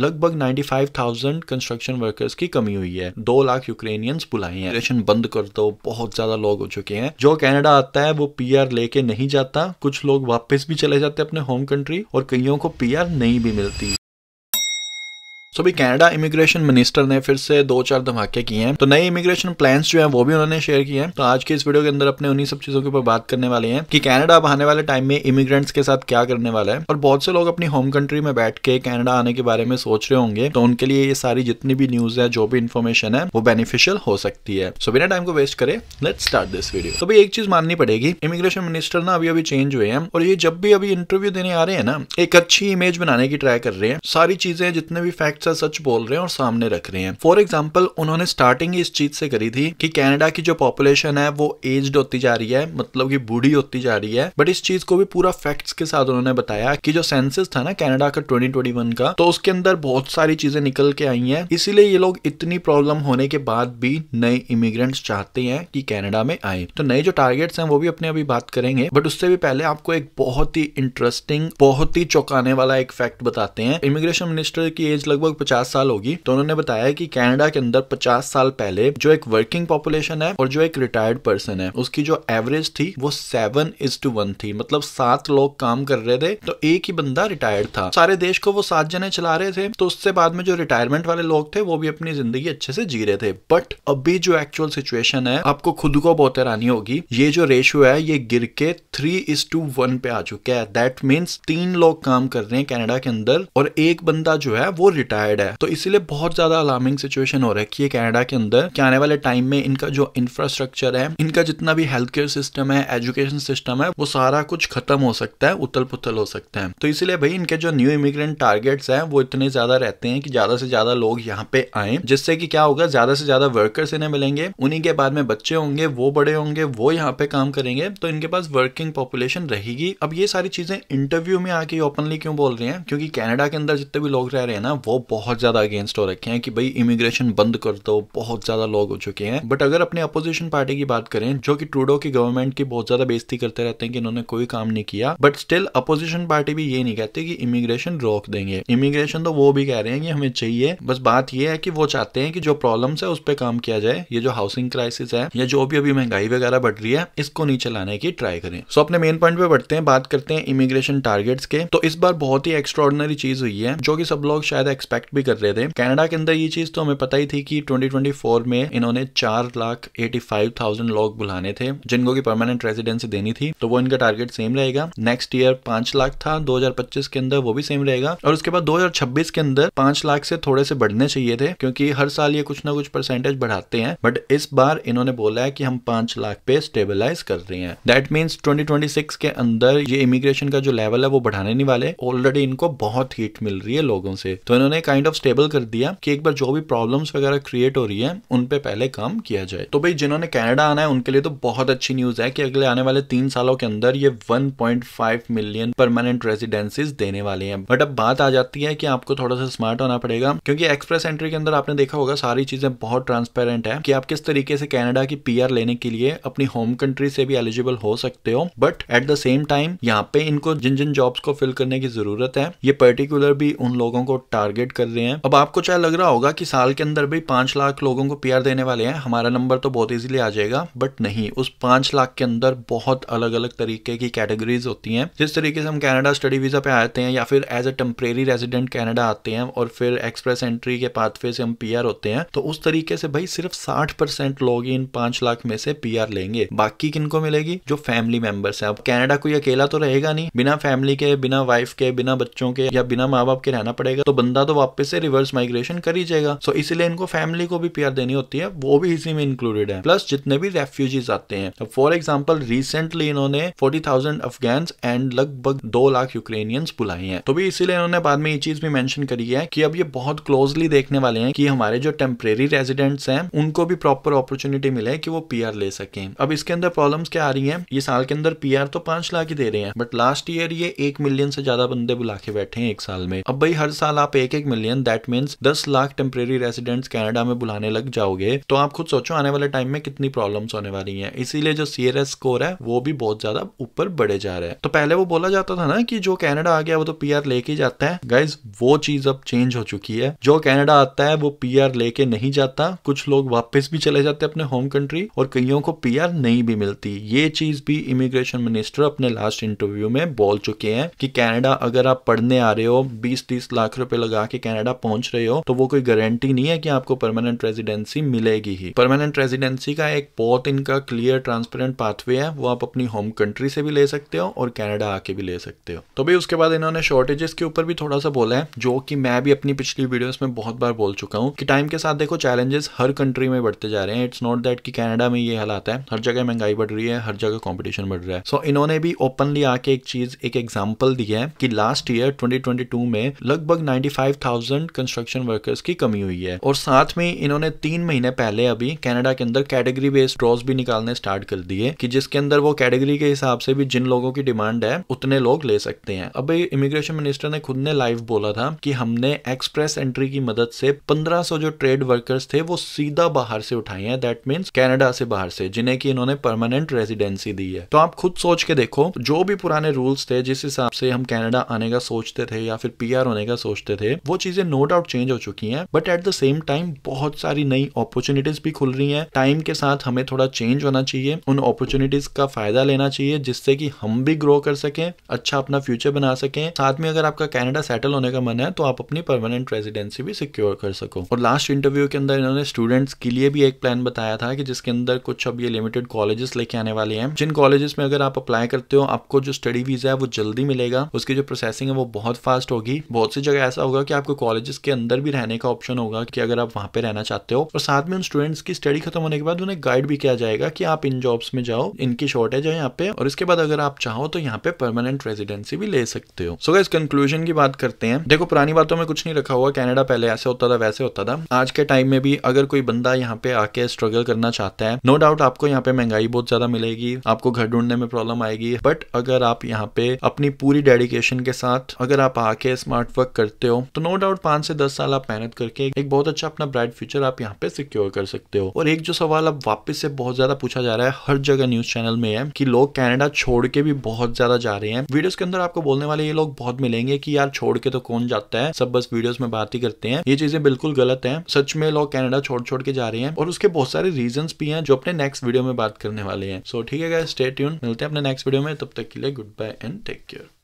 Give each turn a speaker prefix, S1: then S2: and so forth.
S1: लगभग 95,000 construction workers की कमी हुई है दो लाख यूक्रेनियंस बुलाए हैं रेशन बंद कर दो बहुत ज्यादा लोग हो चुके हैं जो कनाडा आता है वो पीआर लेके नहीं जाता कुछ लोग वापस भी चले जाते अपने होम कंट्री और कईयों को पीआर नहीं भी मिलती सो भी कनाडा इमिग्रेशन मिनिस्टर ने फिर से दो चार धमाके किए हैं तो नए इमिग्रेशन प्लान्स जो हैं वो भी उन्होंने शेयर किए हैं तो आज के इस वीडियो के अंदर अपने उन्हीं सब चीजों के ऊपर बात करने वाले हैं कि कनाडा अब आने वाले टाइम में इमिग्रेंट्स के साथ क्या करने वाला है और बहुत से लोग अपनी होम कंट्री में बैठ के कैनेडा आने के बारे में सोच रहे होंगे तो उनके लिए ये सारी जितनी भी न्यूज है जो भी इन्फॉर्मेशन है वो बेनिफिशियल हो सकती है सो बिना टाइम को वेस्ट करे लेट स्टार्ट दिस वीडियो तो भाई एक चीज माननी पड़ेगी इमिग्रेशन मिनिस्टर ना अभी अभी चेंज हुए हैं और ये जब भी अभी इंटरव्यू देने आ रहे हैं ना एक अच्छी इमेज बनाने की ट्राई कर रहे हैं सारी चीजें जितने भी फैक्ट फैक्ट सच बोल रहे हैं और सामने रख रहे हैं फॉर एग्जाम्पल उन्होंने स्टार्टिंग इस चीज से करी थी कि कैनेडा की जो पॉपुलेशन है वो एज्ड होती जा रही है मतलब कि बूढ़ी होती जा रही है बट इस चीज को भी पूरा फैक्ट्स के साथ उन्होंने बताया कि जो सेंसिस था ना कैनेडा का ट्वेंटी का तो उसके अंदर बहुत सारी चीजें निकल के आई है इसीलिए ये लोग इतनी प्रॉब्लम होने के बाद भी नए इमिग्रेंट्स चाहते हैं कि कैनेडा में आए तो नए जो टारगेट्स हैं वो भी अपने अभी बात करेंगे बट उससे भी पहले आपको एक बहुत ही इंटरेस्टिंग बहुत ही चौंकाने वाला एक फैक्ट बताते हैं इमिग्रेशन मिनिस्टर की एज लगभग लगभग पचास साल होगी तो उन्होंने बताया कि कनाडा के अंदर पचास साल पहले जो एक वर्किंग पॉपुलेशन है और जो एक रिटायर्ड पर्सन है उसकी जो एवरेज थी वो सेवन इज टू वन थी मतलब सात लोग काम कर रहे थे तो एक ही बंदा रिटायर्ड था सारे देश को वो सात जने चला रहे थे तो उससे बाद में जो रिटायरमेंट वाले लोग थे वो भी अपनी जिंदगी अच्छे से जी रहे थे बट अभी जो एक्चुअल सिचुएशन है आपको खुद को बहुत हैरानी होगी ये जो रेशियो है ये गिर के थ्री इज टू वन पे आ चुका है दैट मीन्स तीन लोग काम कर रहे हैं कैनेडा के अंदर और एक बंदा जो है वो रिटायर सैड है तो इसीलिए बहुत ज्यादा अलार्मिंग सिचुएशन हो रखी है कैनेडा के अंदर कि आने वाले टाइम में इनका जो इंफ्रास्ट्रक्चर है इनका जितना भी हेल्थ केयर सिस्टम है एजुकेशन सिस्टम है वो सारा कुछ खत्म हो सकता है उतल पुथल हो सकता है तो इसीलिए भाई इनके जो न्यू इमिग्रेंट टारगेट्स हैं वो इतने ज्यादा रहते हैं कि ज्यादा से ज्यादा लोग यहाँ पे आए जिससे कि क्या होगा ज्यादा से ज्यादा वर्कर्स इन्हें मिलेंगे उन्हीं के बाद में बच्चे होंगे वो बड़े होंगे वो यहाँ पे काम करेंगे तो इनके पास वर्किंग पॉपुलेशन रहेगी अब ये सारी चीजें इंटरव्यू में आके ओपनली क्यों बोल रहे हैं क्योंकि कैनेडा के अंदर जितने भी लोग रह रहे हैं ना वो बहुत ज़्यादा अगेंस्ट हो रखे हैं कि भाई इमिग्रेशन बंद कर दो बहुत ज़्यादा लोग हो चुके हैं बट अगर अपने अपोजिशन पार्टी की बात करें जो कि ट्रूडो की गवर्नमेंट की बहुत ज़्यादा बेजती करते रहते हैं कि इन्होंने कोई काम नहीं किया बट स्टिल अपोजिशन पार्टी भी ये नहीं कहती कि इमिग्रेशन रोक देंगे इमिग्रेशन तो वो भी कह रहे हैं कि हमें चाहिए बस बात यह है कि वो चाहते हैं कि जो प्रॉब्लम्स है उस पर काम किया जाए ये जो हाउसिंग क्राइसिस है या जो भी अभी महंगाई वगैरह बढ़ रही है इसको नीचे लाने की ट्राई करें सो अपने मेन पॉइंट पे बढ़ते हैं बात करते हैं इमिग्रेशन टारगेट्स के तो इस बार बहुत ही एक्स्ट्रॉर्डनरी चीज हुई है जो कि सब लोग शायद एक्सपेक्ट एक्सपेक्ट भी कर रहे थे कनाडा के अंदर ये चीज तो हमें पता ही थी कि 2024 में इन्होंने चार लाख एटी फाइव थाउजेंड लोग बुलाने थे जिनको की परमानेंट रेजिडेंसी देनी थी तो वो इनका टारगेट सेम रहेगा नेक्स्ट ईयर पांच लाख था दो के अंदर वो भी सेम रहेगा और उसके बाद दो के अंदर पांच लाख से थोड़े से बढ़ने चाहिए थे क्योंकि हर साल ये कुछ ना कुछ परसेंटेज बढ़ाते हैं बट इस बार इन्होंने बोला है कि हम पांच लाख पे स्टेबलाइज कर रहे हैं दैट मीन्स ट्वेंटी के अंदर ये इमिग्रेशन का जो लेवल है वो बढ़ाने नहीं वाले ऑलरेडी इनको बहुत हीट मिल रही है लोगों से तो इन्होंने काइंड ऑफ स्टेबल कर दिया कि एक बार जो भी प्रॉब्लम्स वगैरह क्रिएट हो रही है उन पे पहले काम किया जाए तो भाई जिन्होंने कनाडा आना है उनके लिए तो बहुत अच्छी न्यूज है कि अगले आने वाले तीन सालों के अंदर ये 1.5 मिलियन परमानेंट रेजिडेंसीज देने वाले हैं बट अब बात आ जाती है कि आपको थोड़ा सा स्मार्ट होना पड़ेगा क्योंकि एक्सप्रेस एंट्री के अंदर आपने देखा होगा सारी चीजें बहुत ट्रांसपेरेंट है कि आप किस तरीके से कैनेडा की पी लेने के लिए अपनी होम कंट्री से भी एलिजिबल हो सकते हो but at the same time यहाँ पे इनको जिन जिन जॉब्स को फिल करने की जरूरत है ये पर्टिकुलर भी उन लोगों को टारगेट गाइड कर रहे हैं अब आपको चाहे लग रहा होगा कि साल के अंदर भी पांच लाख लोगों को पीआर देने वाले हैं हमारा नंबर तो बहुत इजीली आ जाएगा बट नहीं उस पांच लाख के अंदर बहुत अलग अलग तरीके की कैटेगरीज होती हैं जिस तरीके से हम कैनेडा स्टडी वीजा पे आते हैं या फिर as a temporary resident Canada आते हैं और फिर एक्सप्रेस एंट्री के पाथवे से हम पीआर होते हैं तो उस तरीके से भाई सिर्फ साठ लोग इन पांच लाख में से पीआर लेंगे बाकी किनको मिलेगी जो फैमिली मेंबर्स है अब कैनेडा कोई अकेला तो रहेगा नहीं बिना फैमिली के बिना वाइफ के बिना बच्चों के या बिना माँ बाप के रहना पड़ेगा तो बंदा तो वापस से रिवर्स माइग्रेशन कर ही जाएगा सो so, इसलिए इनको फैमिली को भी प्यार देनी होती है वो भी इसी में इंक्लूडेड है प्लस जितने भी रेफ्यूजीज आते हैं फॉर एग्जाम्पल रिसेंटली इन्होंने फोर्टी थाउजेंड अफगान एंड लगभग दो लाख यूक्रेनियंस बुलाए हैं तो भी इसीलिए इन्होंने बाद में ये चीज भी मैंशन करी है कि अब ये बहुत क्लोजली देखने वाले हैं कि हमारे जो टेम्परेरी रेजिडेंट्स हैं उनको भी प्रॉपर अपॉर्चुनिटी मिले कि वो पी ले सकें अब इसके अंदर प्रॉब्लम क्या आ रही है ये साल के अंदर पी तो पांच लाख ही दे रहे हैं बट लास्ट ईयर ये एक मिलियन से ज्यादा बंदे बुला के बैठे हैं एक साल में अब भाई हर साल आप एक एक मिलियन दैट मीन्स दस लाख टेम्परेरी रेसिडेंट्स कैनेडा में बुलाने लग जाओगे तो आप खुद सोचो आने वाले टाइम में कितनी प्रॉब्लम्स होने वाली हैं इसीलिए जो सी स्कोर है वो भी बहुत ज्यादा ऊपर बढ़े जा रहे हैं तो पहले वो बोला जाता था ना कि जो कैनेडा आ गया वो तो पी लेके जाता है गाइज वो चीज अब चेंज हो चुकी है जो कैनेडा आता है वो पी लेके नहीं जाता कुछ लोग वापस भी चले जाते अपने होम कंट्री और कईयों को पी नहीं भी मिलती ये चीज भी इमिग्रेशन मिनिस्टर अपने लास्ट इंटरव्यू में बोल चुके हैं कि कनाडा अगर आप पढ़ने आ रहे हो बीस तीस लाख रुपए लगा के कनाडा पहुंच रहे हो तो वो कोई गारंटी नहीं है कि आपको परमानेंट रेजिडेंसी मिलेगी ही परमानेंट रेजिडेंसी का एक बहुत इनका क्लियर ट्रांसपेरेंट पाथवे है वो आप अपनी होम कंट्री से भी ले सकते हो और कैनेडा आके भी ले सकते हो तो भाई उसके बाद इन्होंने शॉर्टेजेस के ऊपर भी थोड़ा सा बोला है जो कि मैं भी अपनी पिछली वीडियोस में बहुत बार बोल चुका हूँ कि टाइम के साथ देखो चैलेंजेस हर कंट्री में बढ़ते जा रहे हैं इट्स नॉट दैट कि कैनेडा में ये हालात है हर जगह महंगाई बढ़ रही है हर जगह कॉम्पिटिशन बढ़ रहा है सो so, इन्होंने भी ओपनली आके एक चीज एक एग्जाम्पल दिया है कि लास्ट ईयर 2022 में लगभग 95,000 थाउजेंड कंस्ट्रक्शन वर्कर्स की कमी हुई है और साथ में इन्होंने तीन महीने पहले अभी कनाडा के अंदर कैटेगरी बेस्ड ड्रॉज भी निकालने स्टार्ट कर दिए कि जिसके अंदर वो कैटेगरी के हिसाब से भी जिन लोगों की डिमांड है उतने लोग ले सकते हैं अब इमिग्रेशन मिनिस्टर ने खुद ने लाइव बोला था कि हमने एक्सप्रेस एंट्री की मदद से पंद्रह जो ट्रेड वर्कर्स थे वो सीधा बाहर से उठाए हैं दैट मीन्स कैनेडा से बाहर से जिन्हें की इन्होंने परमानेंट रेजिडेंसी दी है तो आप खुद सोच के देखो जो भी पुराने रूल्स थे जिस हिसाब से हम कैनेडा आने का सोचते थे या फिर पीआर होने का सोचते थे वो चीज़ें नो डाउट चेंज हो चुकी हैं but at the same time बहुत सारी नई अपॉर्चुनिटीज भी खुल रही हैं टाइम के साथ हमें थोड़ा चेंज होना चाहिए उन अपॉर्चुनिटीज का फायदा लेना चाहिए जिससे कि हम भी ग्रो कर सकें अच्छा अपना फ्यूचर बना सकें साथ में अगर आपका कैनेडा सेटल होने का मन है तो आप अपनी परमानेंट रेजिडेंसी भी सिक्योर कर सको और लास्ट इंटरव्यू के अंदर इन्होंने स्टूडेंट्स के लिए भी एक प्लान बताया था कि जिसके अंदर कुछ अब ये लिमिटेड कॉलेजेस लेके आने वाले हैं जिन कॉलेजेस में अगर आप अप्लाई करते हो आपको जो स्टडी वीजा है वो जल्दी मिलेगा उसकी जो प्रोसेसिंग है वो बहुत फास्ट होगी बहुत सी जगह ऐसा होगा कि आपको आपको कॉलेजेस के अंदर भी रहने का ऑप्शन होगा कि अगर आप वहां पे रहना चाहते हो और साथ में उन स्टूडेंट्स की स्टडी खत्म होने के बाद उन्हें गाइड भी किया जाएगा कि आप इन जॉब्स में जाओ इनकी शॉर्टेज है यहाँ पे और इसके बाद अगर आप चाहो तो यहाँ पे परमानेंट रेजिडेंसी भी ले सकते हो सो so, इस कंक्लूजन की बात करते हैं देखो पुरानी बातों में कुछ नहीं रखा हुआ कैनेडा पहले ऐसे होता था वैसे होता था आज के टाइम में भी अगर कोई बंदा यहाँ पे आके स्ट्रगल करना चाहता है नो डाउट आपको यहाँ पे महंगाई बहुत ज्यादा मिलेगी आपको घर ढूंढने में प्रॉब्लम आएगी बट अगर आप यहाँ पे अपनी पूरी डेडिकेशन के साथ अगर आप आके स्मार्ट वर्क करते हो तो नो डाउट पांच से दस साल आप मेहनत करके एक बहुत अच्छा अपना ब्राइट फ्यूचर आप यहाँ पे सिक्योर कर सकते हो और एक जो सवाल अब वापस से बहुत ज्यादा पूछा जा रहा है हर जगह न्यूज चैनल में है कि लोग कनाडा छोड़ के भी बहुत ज्यादा जा रहे हैं वीडियोस के अंदर आपको बोलने वाले ये लोग बहुत मिलेंगे कि यार छोड़ के तो कौन जाता है सब बस वीडियोस में बात ही करते हैं ये चीजें बिल्कुल गलत है सच में लोग कैनेडा छोड़ छोड़ के जा रहे हैं और उसके बहुत सारे रीजन भी हैं जो अपने नेक्स्ट वीडियो में बात करने वाले हैं सो ठीक है स्टे ट्यून मिलते हैं अपने नेक्स्ट वीडियो में तब तक के लिए goodbye and take care